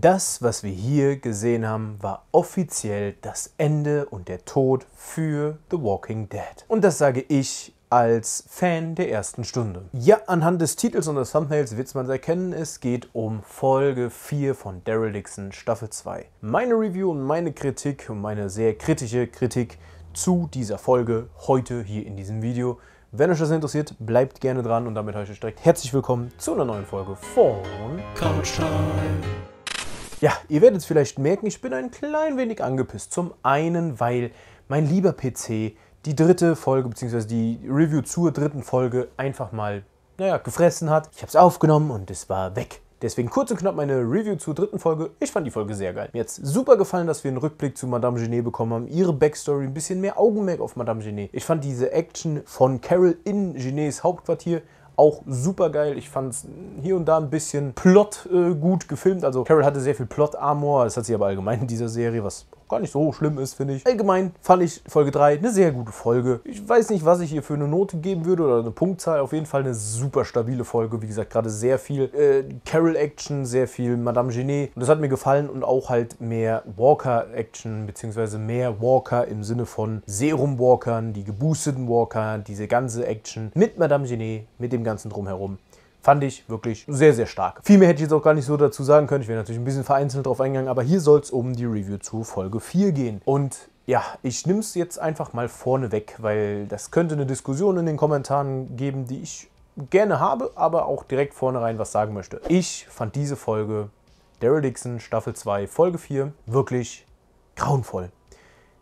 Das, was wir hier gesehen haben, war offiziell das Ende und der Tod für The Walking Dead. Und das sage ich als Fan der ersten Stunde. Ja, anhand des Titels und des Thumbnails wird man es erkennen, es geht um Folge 4 von Daryl Dixon Staffel 2. Meine Review und meine Kritik und meine sehr kritische Kritik zu dieser Folge heute hier in diesem Video. Wenn euch das interessiert, bleibt gerne dran und damit heiße ich direkt herzlich willkommen zu einer neuen Folge von Couch Time. Ja, ihr werdet es vielleicht merken, ich bin ein klein wenig angepisst. Zum einen, weil mein lieber PC die dritte Folge bzw. die Review zur dritten Folge einfach mal, naja, gefressen hat. Ich habe es aufgenommen und es war weg. Deswegen kurz und knapp meine Review zur dritten Folge. Ich fand die Folge sehr geil. Mir hat super gefallen, dass wir einen Rückblick zu Madame Genet bekommen haben. Ihre Backstory, ein bisschen mehr Augenmerk auf Madame Genet. Ich fand diese Action von Carol in Genets Hauptquartier auch super geil. Ich fand es hier und da ein bisschen plot äh, gut gefilmt. Also Carol hatte sehr viel Plot-Armor. Das hat sie aber allgemein in dieser Serie, was gar nicht so schlimm ist, finde ich. Allgemein fand ich Folge 3 eine sehr gute Folge. Ich weiß nicht, was ich hier für eine Note geben würde oder eine Punktzahl. Auf jeden Fall eine super stabile Folge. Wie gesagt, gerade sehr viel äh, Carol-Action, sehr viel Madame Genet. Und das hat mir gefallen und auch halt mehr Walker-Action, beziehungsweise mehr Walker im Sinne von Serum-Walkern, die geboosteten Walker, diese ganze Action mit Madame Genet, mit dem ganzen Drumherum. Fand ich wirklich sehr, sehr stark. Viel mehr hätte ich jetzt auch gar nicht so dazu sagen können. Ich wäre natürlich ein bisschen vereinzelt drauf eingegangen, aber hier soll es um die Review zu Folge 4 gehen. Und ja, ich nehme es jetzt einfach mal vorne weg, weil das könnte eine Diskussion in den Kommentaren geben, die ich gerne habe, aber auch direkt vorne rein was sagen möchte. Ich fand diese Folge Daryl Dixon Staffel 2 Folge 4 wirklich grauenvoll.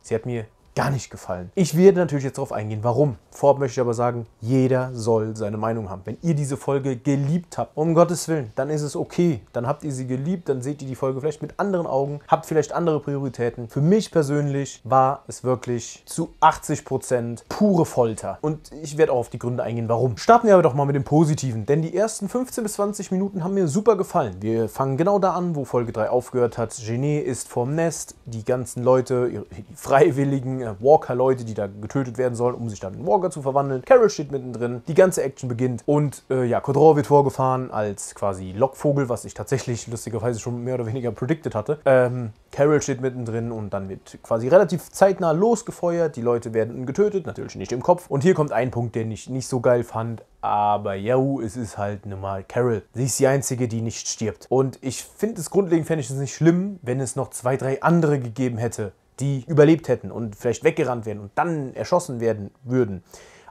Sie hat mir gar nicht gefallen. Ich werde natürlich jetzt darauf eingehen, warum. Vorab möchte ich aber sagen, jeder soll seine Meinung haben. Wenn ihr diese Folge geliebt habt, um Gottes Willen, dann ist es okay. Dann habt ihr sie geliebt, dann seht ihr die Folge vielleicht mit anderen Augen, habt vielleicht andere Prioritäten. Für mich persönlich war es wirklich zu 80% Prozent pure Folter. Und ich werde auch auf die Gründe eingehen, warum. Starten wir aber doch mal mit dem Positiven, denn die ersten 15 bis 20 Minuten haben mir super gefallen. Wir fangen genau da an, wo Folge 3 aufgehört hat. Genet ist vorm Nest, die ganzen Leute, die Freiwilligen, Walker-Leute, die da getötet werden sollen, um sich dann in Walker zu verwandeln. Carol steht mittendrin, die ganze Action beginnt und äh, ja, Codron wird vorgefahren als quasi Lockvogel, was ich tatsächlich lustigerweise schon mehr oder weniger predicted hatte. Ähm, Carol steht mittendrin und dann wird quasi relativ zeitnah losgefeuert. Die Leute werden getötet, natürlich nicht im Kopf. Und hier kommt ein Punkt, den ich nicht so geil fand, aber ja, es ist halt nun mal Carol. Sie ist die Einzige, die nicht stirbt. Und ich finde es grundlegend, fände ich es nicht schlimm, wenn es noch zwei, drei andere gegeben hätte, die überlebt hätten und vielleicht weggerannt wären und dann erschossen werden würden.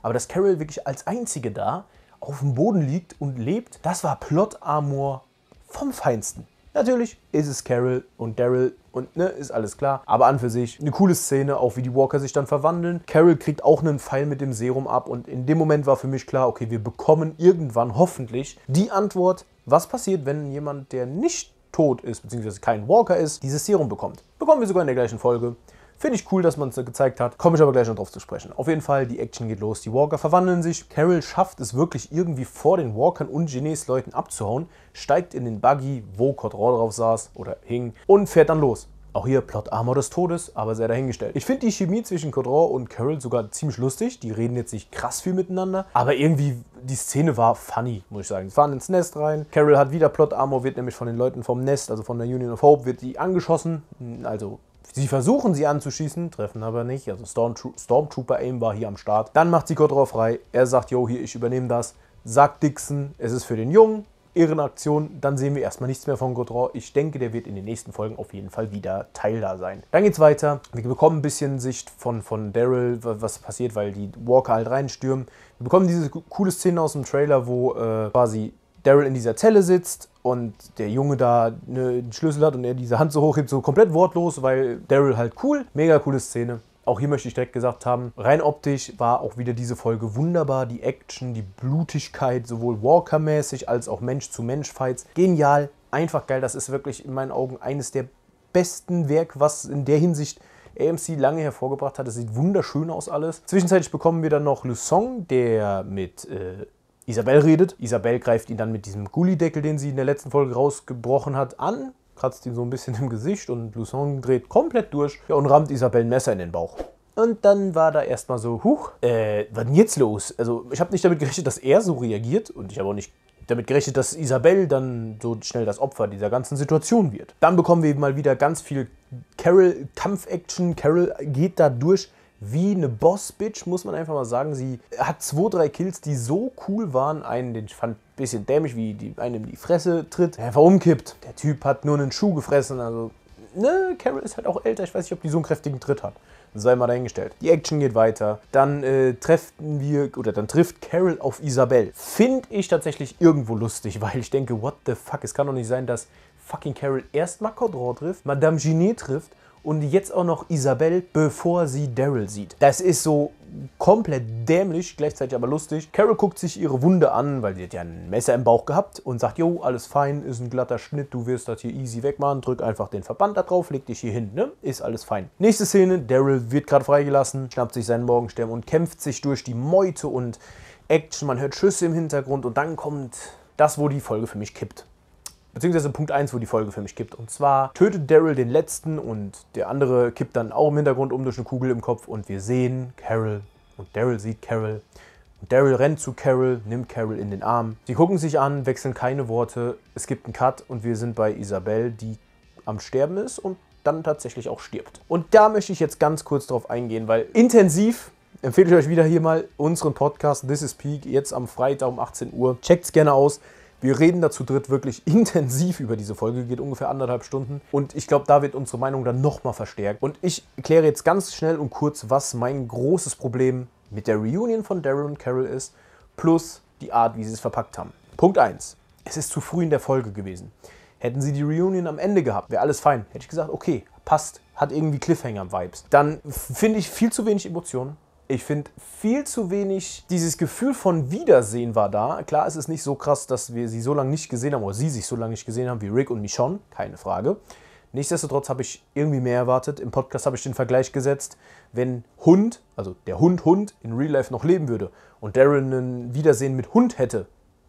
Aber dass Carol wirklich als einzige da auf dem Boden liegt und lebt, das war plot armor vom Feinsten. Natürlich ist es Carol und Daryl und ne, ist alles klar. Aber an für sich eine coole Szene, auch wie die Walker sich dann verwandeln. Carol kriegt auch einen Pfeil mit dem Serum ab und in dem Moment war für mich klar, okay, wir bekommen irgendwann hoffentlich die Antwort, was passiert, wenn jemand, der nicht tot ist, beziehungsweise kein Walker ist, dieses Serum bekommt. Bekommen wir sogar in der gleichen Folge. Finde ich cool, dass man es da gezeigt hat. Komme ich aber gleich noch drauf zu sprechen. Auf jeden Fall, die Action geht los. Die Walker verwandeln sich. Carol schafft es wirklich irgendwie vor den Walkern und Genes Leuten abzuhauen, steigt in den Buggy, wo Cordroll drauf saß oder hing und fährt dann los. Auch hier Plot Armor des Todes, aber sehr dahingestellt. Ich finde die Chemie zwischen Codron und Carol sogar ziemlich lustig. Die reden jetzt nicht krass viel miteinander, aber irgendwie die Szene war funny, muss ich sagen. Sie fahren ins Nest rein. Carol hat wieder Plot Armor, wird nämlich von den Leuten vom Nest, also von der Union of Hope, wird die angeschossen. Also Sie versuchen sie anzuschießen, treffen aber nicht. Also Stormtro Stormtrooper Aim war hier am Start. Dann macht sie Kodrow frei. Er sagt, yo, hier, ich übernehme das. Sagt Dixon, es ist für den Jungen. Ehrenaktion, dann sehen wir erstmal nichts mehr von Godreau. Ich denke, der wird in den nächsten Folgen auf jeden Fall wieder Teil da sein. Dann geht's weiter. Wir bekommen ein bisschen Sicht von, von Daryl, was passiert, weil die Walker halt reinstürmen. Wir bekommen diese coole Szene aus dem Trailer, wo äh, quasi Daryl in dieser Zelle sitzt und der Junge da ne, einen Schlüssel hat und er diese Hand so hochhebt, so komplett wortlos, weil Daryl halt cool. Mega coole Szene. Auch hier möchte ich direkt gesagt haben, rein optisch war auch wieder diese Folge wunderbar. Die Action, die Blutigkeit, sowohl Walker-mäßig als auch Mensch-zu-Mensch-Fights. Genial, einfach geil. Das ist wirklich in meinen Augen eines der besten Werk, was in der Hinsicht AMC lange hervorgebracht hat. Es sieht wunderschön aus alles. Zwischenzeitlich bekommen wir dann noch Le Song, der mit... Äh, Isabel redet. Isabel greift ihn dann mit diesem Gullideckel, den sie in der letzten Folge rausgebrochen hat, an kratzt ihn so ein bisschen im Gesicht und Lucerne dreht komplett durch ja, und rammt Isabelle ein Messer in den Bauch. Und dann war da erstmal so, huch, äh, was denn jetzt los? Also ich habe nicht damit gerechnet, dass er so reagiert und ich habe auch nicht damit gerechnet, dass Isabelle dann so schnell das Opfer dieser ganzen Situation wird. Dann bekommen wir eben mal wieder ganz viel Carol-Kampf-Action. Carol geht da durch wie eine Boss-Bitch, muss man einfach mal sagen. Sie hat zwei, drei Kills, die so cool waren. Einen, den ich fand ein bisschen dämlich, wie die, einem in die Fresse tritt, einfach umkippt. Der Typ hat nur einen Schuh gefressen, also... Ne, Carol ist halt auch älter, ich weiß nicht, ob die so einen kräftigen Tritt hat sei mal dahingestellt. Die Action geht weiter. Dann äh, treffen wir oder dann trifft Carol auf Isabel. Finde ich tatsächlich irgendwo lustig, weil ich denke, what the fuck? Es kann doch nicht sein, dass fucking Carol erst Makodor trifft, Madame Ginet trifft und jetzt auch noch Isabelle, bevor sie Daryl sieht. Das ist so komplett dämlich, gleichzeitig aber lustig. Carol guckt sich ihre Wunde an, weil sie hat ja ein Messer im Bauch gehabt und sagt, jo, alles fein, ist ein glatter Schnitt, du wirst das hier easy wegmachen, drück einfach den Verband da drauf, leg dich hier hin, ne? Ist alles fein. Nächste Szene, Daryl wird gerade freigelassen, schnappt sich seinen Morgenstern und kämpft sich durch die Meute und Action, man hört Schüsse im Hintergrund und dann kommt das, wo die Folge für mich kippt beziehungsweise Punkt 1, wo die Folge für mich kippt. Und zwar tötet Daryl den letzten und der andere kippt dann auch im Hintergrund um durch eine Kugel im Kopf und wir sehen Carol und Daryl sieht Carol. Und Daryl rennt zu Carol, nimmt Carol in den Arm. Sie gucken sich an, wechseln keine Worte. Es gibt einen Cut und wir sind bei Isabelle, die am Sterben ist und dann tatsächlich auch stirbt. Und da möchte ich jetzt ganz kurz drauf eingehen, weil intensiv empfehle ich euch wieder hier mal unseren Podcast This is Peak jetzt am Freitag um 18 Uhr. Checkt's gerne aus. Wir reden da zu dritt wirklich intensiv über diese Folge, geht ungefähr anderthalb Stunden. Und ich glaube, da wird unsere Meinung dann nochmal verstärkt. Und ich erkläre jetzt ganz schnell und kurz, was mein großes Problem mit der Reunion von Daryl und Carol ist, plus die Art, wie sie es verpackt haben. Punkt 1. Es ist zu früh in der Folge gewesen. Hätten sie die Reunion am Ende gehabt, wäre alles fein. Hätte ich gesagt, okay, passt, hat irgendwie Cliffhanger-Vibes. Dann finde ich viel zu wenig Emotionen. Ich finde viel zu wenig, dieses Gefühl von Wiedersehen war da. Klar, es ist nicht so krass, dass wir sie so lange nicht gesehen haben, oder sie sich so lange nicht gesehen haben wie Rick und Michonne, keine Frage. Nichtsdestotrotz habe ich irgendwie mehr erwartet. Im Podcast habe ich den Vergleich gesetzt, wenn Hund, also der Hund Hund in Real Life noch leben würde und Darren ein Wiedersehen mit Hund hätte,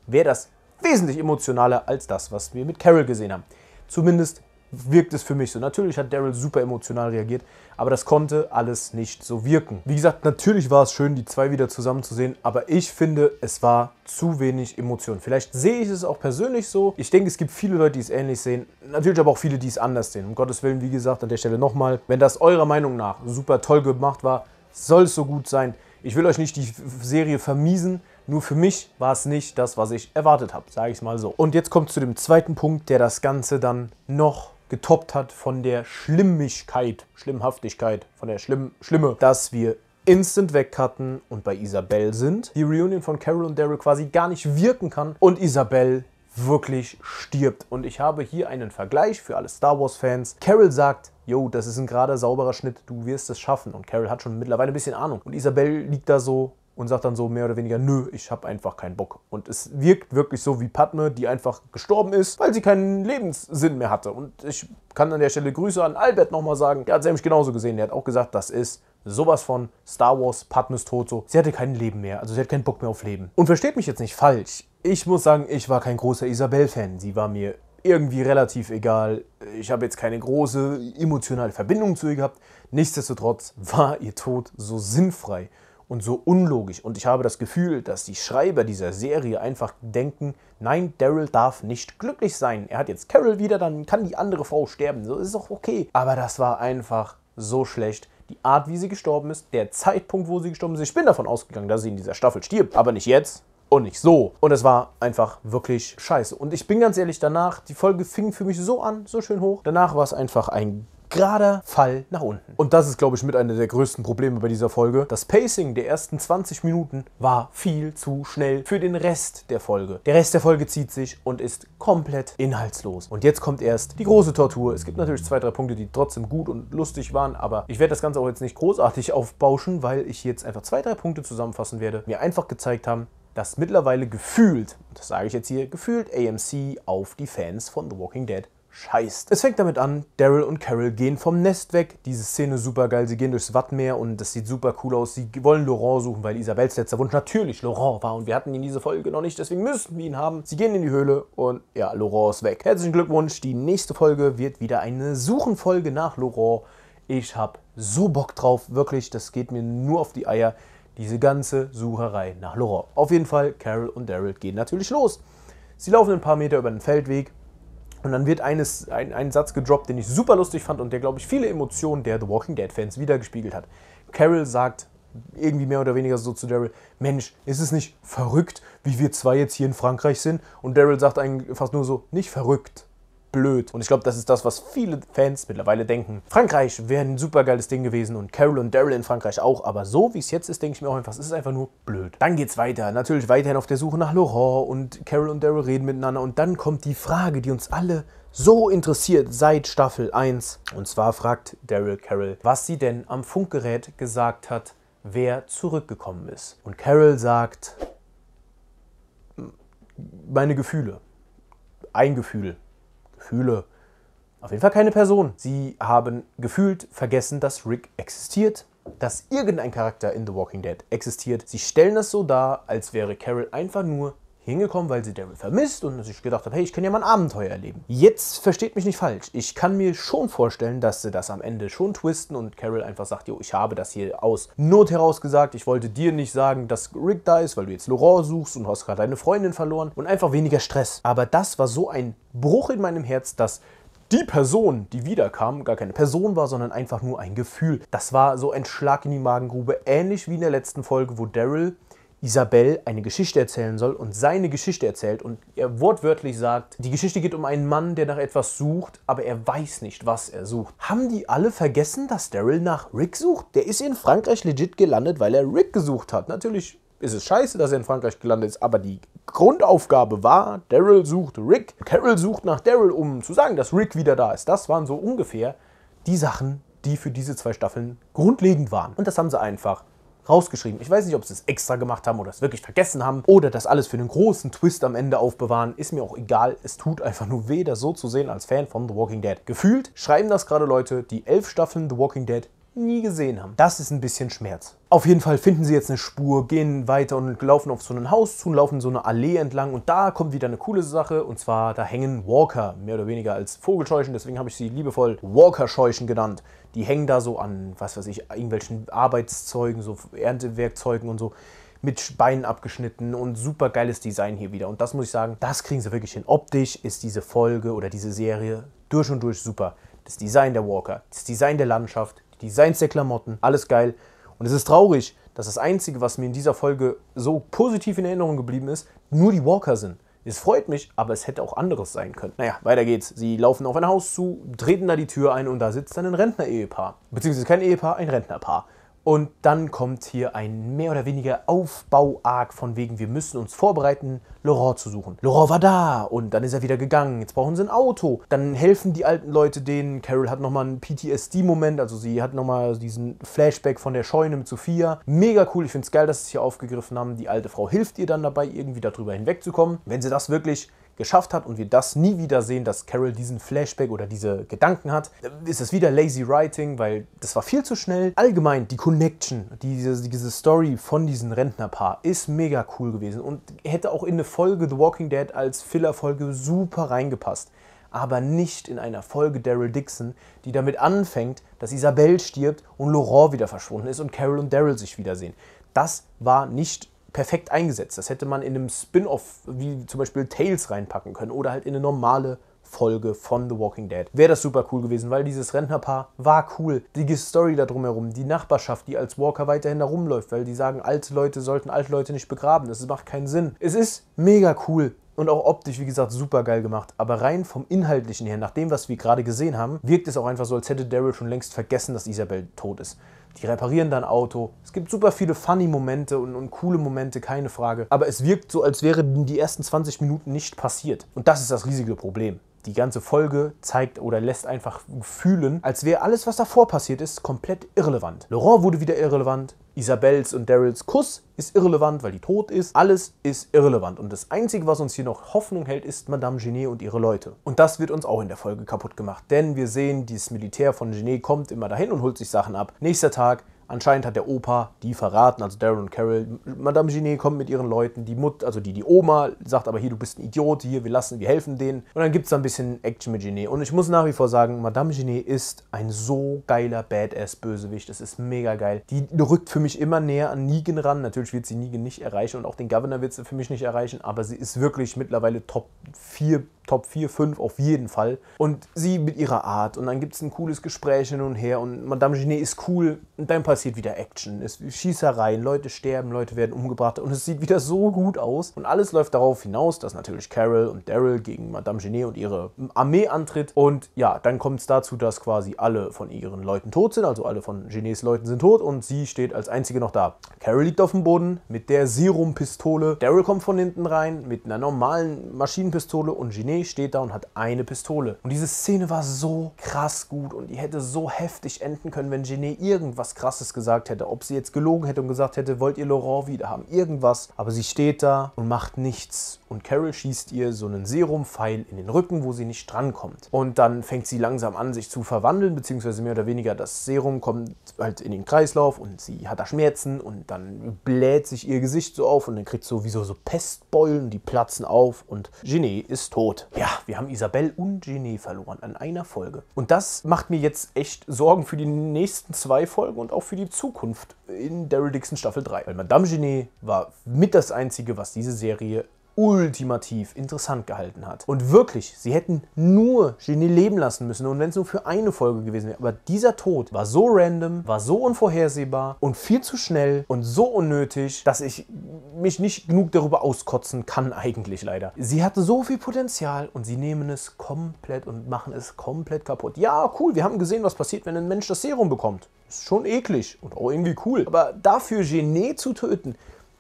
wäre das wesentlich emotionaler als das, was wir mit Carol gesehen haben. Zumindest wirkt es für mich so. Natürlich hat Daryl super emotional reagiert, aber das konnte alles nicht so wirken. Wie gesagt, natürlich war es schön, die zwei wieder zusammen zu sehen, aber ich finde, es war zu wenig Emotion. Vielleicht sehe ich es auch persönlich so. Ich denke, es gibt viele Leute, die es ähnlich sehen. Natürlich aber auch viele, die es anders sehen. Um Gottes Willen, wie gesagt, an der Stelle nochmal, wenn das eurer Meinung nach super toll gemacht war, soll es so gut sein. Ich will euch nicht die Serie vermiesen, nur für mich war es nicht das, was ich erwartet habe, sage ich es mal so. Und jetzt kommt zu dem zweiten Punkt, der das Ganze dann noch getoppt hat von der Schlimmigkeit, Schlimmhaftigkeit, von der Schlimm, Schlimme, dass wir instant wegcutten und bei Isabelle sind. Die Reunion von Carol und Daryl quasi gar nicht wirken kann und Isabelle wirklich stirbt. Und ich habe hier einen Vergleich für alle Star Wars-Fans. Carol sagt, yo, das ist ein gerader, sauberer Schnitt, du wirst es schaffen. Und Carol hat schon mittlerweile ein bisschen Ahnung. Und Isabelle liegt da so, und sagt dann so mehr oder weniger, nö, ich habe einfach keinen Bock. Und es wirkt wirklich so wie Padme, die einfach gestorben ist, weil sie keinen Lebenssinn mehr hatte. Und ich kann an der Stelle Grüße an Albert nochmal sagen. Der hat es nämlich genauso gesehen. Der hat auch gesagt, das ist sowas von Star Wars, Padmes Tod, so. Sie hatte kein Leben mehr, also sie hat keinen Bock mehr auf Leben. Und versteht mich jetzt nicht falsch. Ich muss sagen, ich war kein großer Isabel-Fan. Sie war mir irgendwie relativ egal. Ich habe jetzt keine große emotionale Verbindung zu ihr gehabt. Nichtsdestotrotz war ihr Tod so sinnfrei und so unlogisch. Und ich habe das Gefühl, dass die Schreiber dieser Serie einfach denken, nein, Daryl darf nicht glücklich sein. Er hat jetzt Carol wieder, dann kann die andere Frau sterben. So ist es auch okay. Aber das war einfach so schlecht. Die Art, wie sie gestorben ist, der Zeitpunkt, wo sie gestorben ist. Ich bin davon ausgegangen, dass sie in dieser Staffel stirbt. Aber nicht jetzt und nicht so. Und es war einfach wirklich scheiße. Und ich bin ganz ehrlich, danach, die Folge fing für mich so an, so schön hoch. Danach war es einfach ein gerader Fall nach unten. Und das ist, glaube ich, mit einer der größten Probleme bei dieser Folge. Das Pacing der ersten 20 Minuten war viel zu schnell für den Rest der Folge. Der Rest der Folge zieht sich und ist komplett inhaltslos. Und jetzt kommt erst die große Tortur. Es gibt natürlich zwei, drei Punkte, die trotzdem gut und lustig waren, aber ich werde das Ganze auch jetzt nicht großartig aufbauschen, weil ich jetzt einfach zwei, drei Punkte zusammenfassen werde, mir einfach gezeigt haben, dass mittlerweile gefühlt, das sage ich jetzt hier, gefühlt AMC auf die Fans von The Walking Dead scheißt. Es fängt damit an, Daryl und Carol gehen vom Nest weg. Diese Szene ist super geil. Sie gehen durchs Wattmeer und das sieht super cool aus. Sie wollen Laurent suchen, weil Isabels letzter Wunsch natürlich Laurent war und wir hatten ihn in dieser Folge noch nicht, deswegen müssen wir ihn haben. Sie gehen in die Höhle und ja, Laurent ist weg. Herzlichen Glückwunsch. Die nächste Folge wird wieder eine Suchenfolge nach Laurent. Ich hab so Bock drauf, wirklich. Das geht mir nur auf die Eier. Diese ganze Sucherei nach Laurent. Auf jeden Fall, Carol und Daryl gehen natürlich los. Sie laufen ein paar Meter über den Feldweg und dann wird eines, ein, ein Satz gedroppt, den ich super lustig fand und der, glaube ich, viele Emotionen der The Walking Dead-Fans wiedergespiegelt hat. Carol sagt irgendwie mehr oder weniger so zu Daryl, Mensch, ist es nicht verrückt, wie wir zwei jetzt hier in Frankreich sind? Und Daryl sagt eigentlich fast nur so, nicht verrückt blöd. Und ich glaube, das ist das, was viele Fans mittlerweile denken. Frankreich wäre ein super geiles Ding gewesen und Carol und Daryl in Frankreich auch, aber so wie es jetzt ist, denke ich mir auch einfach, es ist einfach nur blöd. Dann geht's weiter. Natürlich weiterhin auf der Suche nach Laurent und Carol und Daryl reden miteinander und dann kommt die Frage, die uns alle so interessiert seit Staffel 1. Und zwar fragt Daryl Carol, was sie denn am Funkgerät gesagt hat, wer zurückgekommen ist. Und Carol sagt, meine Gefühle. Ein Gefühl, Gefühle. Auf jeden Fall keine Person. Sie haben gefühlt vergessen, dass Rick existiert, dass irgendein Charakter in The Walking Dead existiert. Sie stellen das so dar, als wäre Carol einfach nur hingekommen, weil sie Daryl vermisst und sich gedacht hat, hey, ich kann ja mal ein Abenteuer erleben. Jetzt versteht mich nicht falsch. Ich kann mir schon vorstellen, dass sie das am Ende schon twisten und Carol einfach sagt, jo, ich habe das hier aus Not heraus gesagt. Ich wollte dir nicht sagen, dass Rick da ist, weil du jetzt Laurent suchst und hast gerade deine Freundin verloren und einfach weniger Stress. Aber das war so ein Bruch in meinem Herz, dass die Person, die wiederkam, gar keine Person war, sondern einfach nur ein Gefühl. Das war so ein Schlag in die Magengrube, ähnlich wie in der letzten Folge, wo Daryl Isabel eine Geschichte erzählen soll und seine Geschichte erzählt und er wortwörtlich sagt, die Geschichte geht um einen Mann, der nach etwas sucht, aber er weiß nicht, was er sucht. Haben die alle vergessen, dass Daryl nach Rick sucht? Der ist in Frankreich legit gelandet, weil er Rick gesucht hat. Natürlich ist es scheiße, dass er in Frankreich gelandet ist, aber die Grundaufgabe war, Daryl sucht Rick. Carol sucht nach Daryl, um zu sagen, dass Rick wieder da ist. Das waren so ungefähr die Sachen, die für diese zwei Staffeln grundlegend waren. Und das haben sie einfach rausgeschrieben. Ich weiß nicht, ob sie es extra gemacht haben oder es wirklich vergessen haben oder das alles für einen großen Twist am Ende aufbewahren. Ist mir auch egal. Es tut einfach nur weh, das so zu sehen als Fan von The Walking Dead. Gefühlt schreiben das gerade Leute, die elf Staffeln The Walking Dead nie gesehen haben. Das ist ein bisschen Schmerz. Auf jeden Fall finden sie jetzt eine Spur, gehen weiter und laufen auf so ein Haus zu, laufen so eine Allee entlang und da kommt wieder eine coole Sache und zwar da hängen Walker, mehr oder weniger als Vogelscheuchen, deswegen habe ich sie liebevoll Walker-Scheuchen genannt. Die hängen da so an, was weiß ich, irgendwelchen Arbeitszeugen, so Erntewerkzeugen und so mit Beinen abgeschnitten und super geiles Design hier wieder. Und das muss ich sagen, das kriegen sie wirklich hin. Optisch ist diese Folge oder diese Serie durch und durch super. Das Design der Walker, das Design der Landschaft, Designs der Klamotten, alles geil. Und es ist traurig, dass das Einzige, was mir in dieser Folge so positiv in Erinnerung geblieben ist, nur die Walker sind. Es freut mich, aber es hätte auch anderes sein können. Naja, weiter geht's. Sie laufen auf ein Haus zu, treten da die Tür ein und da sitzt dann ein Rentner-Ehepaar. Beziehungsweise kein Ehepaar, ein Rentnerpaar. Und dann kommt hier ein mehr oder weniger Aufbau-Arc von wegen, wir müssen uns vorbereiten, Laurent zu suchen. Laurent war da und dann ist er wieder gegangen. Jetzt brauchen sie ein Auto. Dann helfen die alten Leute denen. Carol hat nochmal einen PTSD-Moment, also sie hat nochmal diesen Flashback von der Scheune mit Sophia. Mega cool, ich finde es geil, dass sie es hier aufgegriffen haben. Die alte Frau hilft ihr dann dabei, irgendwie darüber hinwegzukommen. Wenn sie das wirklich geschafft hat und wir das nie wieder sehen, dass Carol diesen Flashback oder diese Gedanken hat, ist es wieder lazy writing, weil das war viel zu schnell. Allgemein die Connection, diese, diese Story von diesem Rentnerpaar ist mega cool gewesen und hätte auch in eine Folge The Walking Dead als Fillerfolge super reingepasst aber nicht in einer Folge Daryl Dixon, die damit anfängt, dass Isabelle stirbt und Laurent wieder verschwunden ist und Carol und Daryl sich wiedersehen. Das war nicht perfekt eingesetzt. Das hätte man in einem Spin-off wie zum Beispiel Tales reinpacken können oder halt in eine normale Folge von The Walking Dead. Wäre das super cool gewesen, weil dieses Rentnerpaar war cool. Die Story da drumherum, die Nachbarschaft, die als Walker weiterhin da rumläuft, weil die sagen, alte Leute sollten alte Leute nicht begraben. Das macht keinen Sinn. Es ist mega cool und auch optisch, wie gesagt, super geil gemacht. Aber rein vom Inhaltlichen her, nach dem, was wir gerade gesehen haben, wirkt es auch einfach so, als hätte Daryl schon längst vergessen, dass Isabel tot ist. Die reparieren dann Auto. Es gibt super viele funny Momente und, und, coole Momente, keine Frage. Aber es wirkt so, als wären die ersten 20 Minuten nicht passiert. Und das ist das riesige Problem. Die ganze Folge zeigt oder lässt einfach fühlen, als wäre alles, was davor passiert ist, komplett irrelevant. Laurent wurde wieder irrelevant, Isabels und Daryls Kuss ist irrelevant, weil die tot ist. Alles ist irrelevant. Und das Einzige, was uns hier noch Hoffnung hält, ist Madame Genet und ihre Leute. Und das wird uns auch in der Folge kaputt gemacht. Denn wir sehen, dieses Militär von Genet kommt immer dahin und holt sich Sachen ab. Nächster Tag Anscheinend hat der Opa die verraten, also Darren und Carol. Madame Ginet kommt mit ihren Leuten, die Mutter, also die, die Oma sagt aber hier, du bist ein Idiot, hier, wir lassen, wir helfen denen. Und dann gibt es da ein bisschen Action mit Ginet. Und ich muss nach wie vor sagen, Madame Ginet ist ein so geiler Badass-Bösewicht. Das ist mega geil. Die rückt für mich immer näher an Negan ran. Natürlich wird sie Negan nicht erreichen und auch den Governor wird sie für mich nicht erreichen, aber sie ist wirklich mittlerweile Top 4 Top 4, 5 auf jeden Fall. Und sie mit ihrer Art. Und dann gibt es ein cooles Gespräch hin und her. Und Madame Ginet ist cool. Und dann passiert passiert wieder Action, es Schießereien, Leute sterben, Leute werden umgebracht und es sieht wieder so gut aus. Und alles läuft darauf hinaus, dass natürlich Carol und Daryl gegen Madame Genet und ihre Armee antritt. Und ja, dann kommt es dazu, dass quasi alle von ihren Leuten tot sind, also alle von Genets Leuten sind tot und sie steht als einzige noch da. Carol liegt auf dem Boden mit der Serumpistole. Daryl kommt von hinten rein mit einer normalen Maschinenpistole und Genet steht da und hat eine Pistole. Und diese Szene war so krass gut und die hätte so heftig enden können, wenn Genet irgendwas krasses es gesagt hätte, ob sie jetzt gelogen hätte und gesagt hätte, wollt ihr Laurent wieder haben, irgendwas. Aber sie steht da und macht nichts. Und Carol schießt ihr so einen Serumpfeil in den Rücken, wo sie nicht drankommt. Und dann fängt sie langsam an, sich zu verwandeln, beziehungsweise mehr oder weniger das Serum kommt halt in den Kreislauf und sie hat da Schmerzen und dann bläht sich ihr Gesicht so auf und dann kriegt sie sowieso so, so Pestbeulen, die platzen auf und Genet ist tot. Ja, wir haben Isabelle und Genet verloren an einer Folge. Und das macht mir jetzt echt Sorgen für die nächsten zwei Folgen und auch für die die Zukunft in Daryl Dixon Staffel 3. Weil Madame Genet war mit das Einzige, was diese Serie ultimativ interessant gehalten hat. Und wirklich, sie hätten nur Genie leben lassen müssen und wenn es nur für eine Folge gewesen wäre. Aber dieser Tod war so random, war so unvorhersehbar und viel zu schnell und so unnötig, dass ich mich nicht genug darüber auskotzen kann eigentlich leider. Sie hatte so viel Potenzial und sie nehmen es komplett und machen es komplett kaputt. Ja, cool, wir haben gesehen, was passiert, wenn ein Mensch das Serum bekommt. Ist schon eklig und auch irgendwie cool. Aber dafür Genet zu töten,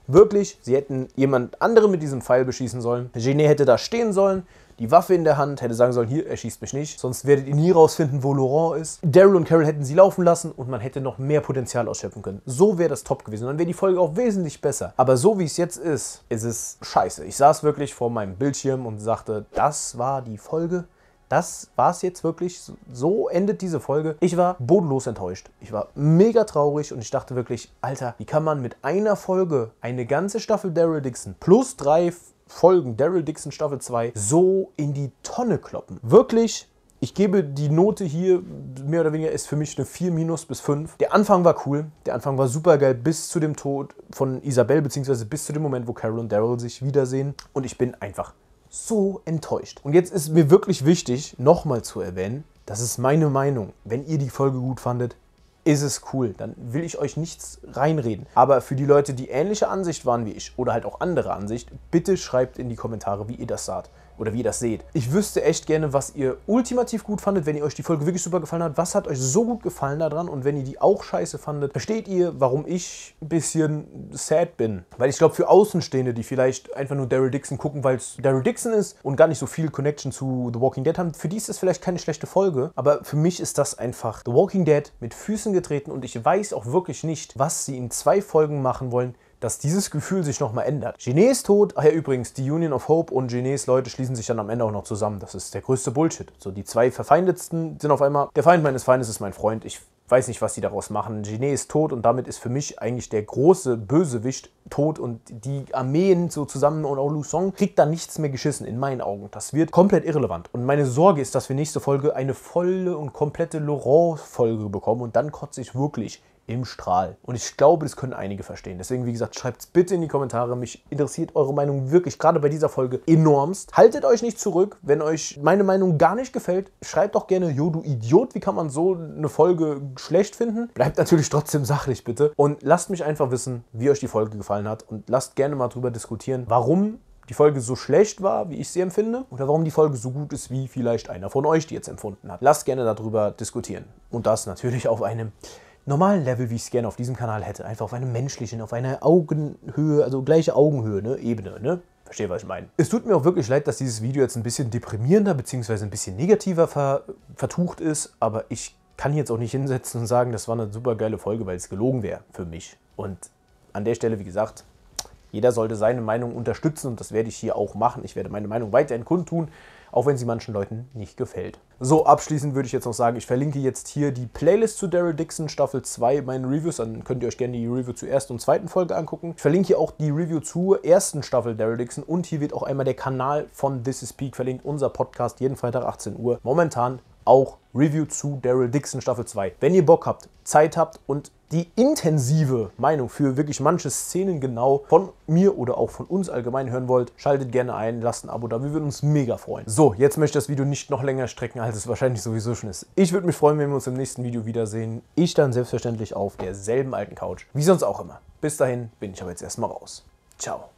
wirklich, sie hätten jemand anderen mit diesem Pfeil beschießen sollen. Genet hätte da stehen sollen, die Waffe in der Hand, hätte sagen sollen, hier, er schießt mich nicht. Sonst werdet ihr nie rausfinden, wo Laurent ist. Daryl und Carol hätten sie laufen lassen und man hätte noch mehr Potenzial ausschöpfen können. So wäre das top gewesen. Dann wäre die Folge auch wesentlich besser. Aber so wie es jetzt ist, ist es scheiße. Ich saß wirklich vor meinem Bildschirm und sagte, das war die Folge das war es jetzt wirklich. So endet diese Folge. Ich war bodenlos enttäuscht. Ich war mega traurig und ich dachte wirklich, Alter, wie kann man mit einer Folge eine ganze Staffel Daryl Dixon plus drei Folgen Daryl Dixon Staffel 2 so in die Tonne kloppen? Wirklich. Ich gebe die Note hier, mehr oder weniger, ist für mich eine 4 minus bis 5. Der Anfang war cool, der Anfang war super geil bis zu dem Tod von Isabel, beziehungsweise bis zu dem Moment, wo Carol und Daryl sich wiedersehen. Und ich bin einfach so enttäuscht. Und jetzt ist mir wirklich wichtig, nochmal zu erwähnen, das ist meine Meinung. Wenn ihr die Folge gut fandet, ist es cool. Dann will ich euch nichts reinreden. Aber für die Leute, die ähnliche Ansicht waren wie ich oder halt auch andere Ansicht, bitte schreibt in die Kommentare, wie ihr das saht oder wie ihr das seht. Ich wüsste echt gerne, was ihr ultimativ gut fandet, wenn ihr euch die Folge wirklich super gefallen hat. Was hat euch so gut gefallen daran? Und wenn ihr die auch scheiße fandet, versteht ihr, warum ich ein bisschen sad bin. Weil ich glaube, für Außenstehende, die vielleicht einfach nur Daryl Dixon gucken, weil es Daryl Dixon ist und gar nicht so viel Connection zu The Walking Dead haben, für die ist das vielleicht keine schlechte Folge. Aber für mich ist das einfach The Walking Dead mit Füßen getreten und ich weiß auch wirklich nicht, was sie in zwei Folgen machen wollen dass dieses Gefühl sich nochmal ändert. Genet ist tot, ach ja übrigens, die Union of Hope und Genets Leute schließen sich dann am Ende auch noch zusammen. Das ist der größte Bullshit. So, die zwei Verfeindetsten sind auf einmal, der Feind meines Feindes ist mein Freund, ich weiß nicht, was sie daraus machen. Genet ist tot und damit ist für mich eigentlich der große Bösewicht tot und die Armeen so zusammen und auch Luzon kriegt da nichts mehr geschissen, in meinen Augen. Das wird komplett irrelevant. Und meine Sorge ist, dass wir nächste Folge eine volle und komplette Laurent-Folge bekommen und dann kotze ich wirklich im Strahl. Und ich glaube, das können einige verstehen. Deswegen, wie gesagt, schreibt es bitte in die Kommentare. Mich interessiert eure Meinung wirklich, gerade bei dieser Folge, enormst. Haltet euch nicht zurück. Wenn euch meine Meinung gar nicht gefällt, schreibt doch gerne, jo, du Idiot, wie kann man so eine Folge schlecht finden? Bleibt natürlich trotzdem sachlich, bitte. Und lasst mich einfach wissen, wie euch die Folge gefallen hat. Und lasst gerne mal drüber diskutieren, warum die Folge so schlecht war, wie ich sie empfinde, oder warum die Folge so gut ist, wie vielleicht einer von euch die jetzt empfunden hat. Lasst gerne darüber diskutieren. Und das natürlich auf einem normalen Level, wie ich es gerne auf diesem Kanal hätte, einfach auf einem menschlichen, auf einer Augenhöhe, also gleiche Augenhöhe, ne? Ebene, ne? Verstehe, was ich meine. Es tut mir auch wirklich leid, dass dieses Video jetzt ein bisschen deprimierender bzw. ein bisschen negativer ver vertucht ist, aber ich kann jetzt auch nicht hinsetzen und sagen, das war eine super geile Folge, weil es gelogen wäre für mich. Und an der Stelle, wie gesagt, jeder sollte seine Meinung unterstützen und das werde ich hier auch machen. Ich werde meine Meinung weiterhin kundtun auch wenn sie manchen Leuten nicht gefällt. So, abschließend würde ich jetzt noch sagen, ich verlinke jetzt hier die Playlist zu Daryl Dixon Staffel 2, meinen Reviews, dann könnt ihr euch gerne die Review zur ersten und zweiten Folge angucken. Ich verlinke hier auch die Review zur ersten Staffel Daryl Dixon und hier wird auch einmal der Kanal von This is Peak verlinkt, unser Podcast jeden Freitag 18 Uhr. Momentan auch Review zu Daryl Dixon Staffel 2. Wenn ihr Bock habt, Zeit habt und die intensive Meinung für wirklich manche Szenen genau von mir oder auch von uns allgemein hören wollt, schaltet gerne ein, lasst ein Abo da, wir würden uns mega freuen. So, jetzt möchte ich das Video nicht noch länger strecken, als es wahrscheinlich sowieso schon ist. Ich würde mich freuen, wenn wir uns im nächsten Video wiedersehen. Ich dann selbstverständlich auf derselben alten Couch, wie sonst auch immer. Bis dahin bin ich aber jetzt erstmal raus. Ciao.